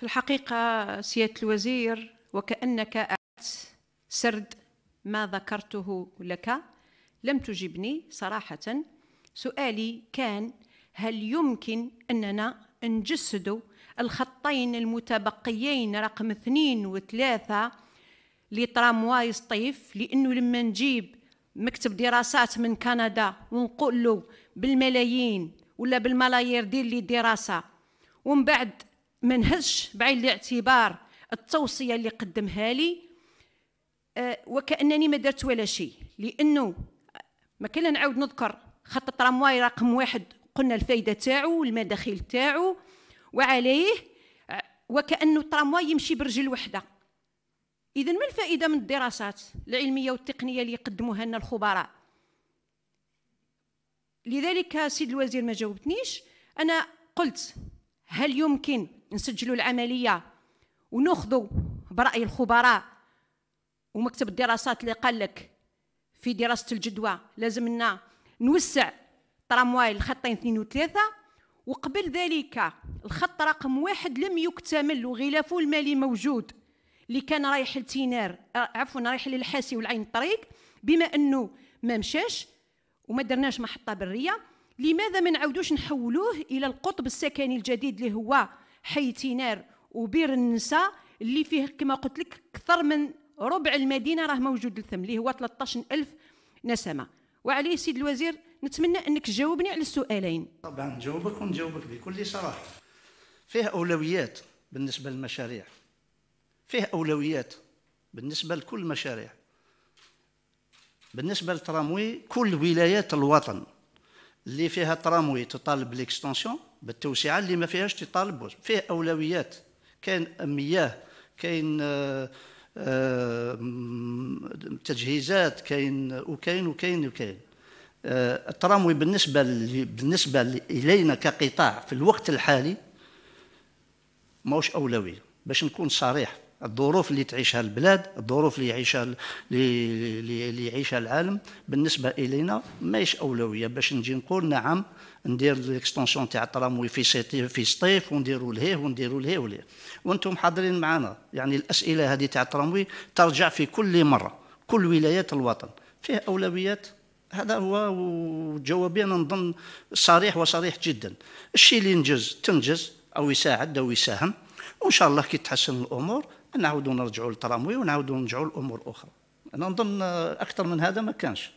في الحقيقة سيادة الوزير وكأنك أعدت سرد ما ذكرته لك لم تجبني صراحة سؤالي كان هل يمكن أننا نجسد الخطين المتبقيين رقم اثنين وثلاثة لترامواي طيف لأنه لما نجيب مكتب دراسات من كندا ونقول له بالملايين ولا بالملايير دير لي دراسة ومن بعد ما نهزش بعين الاعتبار التوصيه اللي قدمها لي آه، وكانني ما درت ولا شيء لانه ما كنا نعاود نذكر خط الترامواي رقم واحد قلنا الفائده تاعو والمداخل تاعو وعليه وكانه الترامواي يمشي برجل وحده اذا ما الفائده من الدراسات العلميه والتقنيه اللي يقدموها لنا الخبراء لذلك سيد الوزير ما جاوبتنيش انا قلت هل يمكن نسجلوا العمليه وناخذوا براي الخبراء ومكتب الدراسات اللي قال لك في دراسه الجدوى لازم لنا نوسع ترامواي الخطين اثنين وثلاثه وقبل ذلك الخط رقم واحد لم يكتمل وغلافه المالي موجود اللي كان رايح لتينار آه، عفوا رايح للحاسي والعين الطريق بما انه ما مشاش وما درناش محطه بريه لماذا ما نعاودوش نحولوه الى القطب السكني الجديد اللي هو حي تينار وبير النسا اللي فيه كما قلت لك اكثر من ربع المدينه راه موجود الثم اللي هو 13000 نسمه وعليه سيد الوزير نتمنى انك تجاوبني على السؤالين طبعا نجاوبك ونجاوبك بكل صراحه فيه اولويات بالنسبه للمشاريع فيه اولويات بالنسبه لكل المشاريع بالنسبه للتراموي كل ولايات الوطن اللي فيها تراموي تطالب بالاكستنسيون بالتوسعه اللي ما فيهاش تطالب فيه اولويات كاين مياه كاين آه، آه، تجهيزات كاين وكاين وكاين وكاين آه، التراموي بالنسبه بالنسبه الينا كقطاع في الوقت الحالي ماهوش اولويه باش نكون صريح الظروف اللي تعيشها البلاد الظروف اللي يعيشها اللي يعيشها العالم بالنسبه الينا ماهيش اولويه باش نجي نقول نعم ندير ليكستونسيون تاع التراموي في في سطيف ونديروا لهيه ونديروا لهيه ولهيه وانتم حاضرين معنا يعني الاسئله هذه تاع التراموي ترجع في كل مره كل ولايات الوطن فيه اولويات هذا هو وجوابي انا نظن صريح وصريح جدا الشيء اللي ينجز تنجز او يساعد او يساهم وان شاء الله كي تحسن الامور نعاودوا نرجعوا للتراموي ونعاودوا نرجعوا لامور اخرى انا نظن اكثر من هذا ما كانش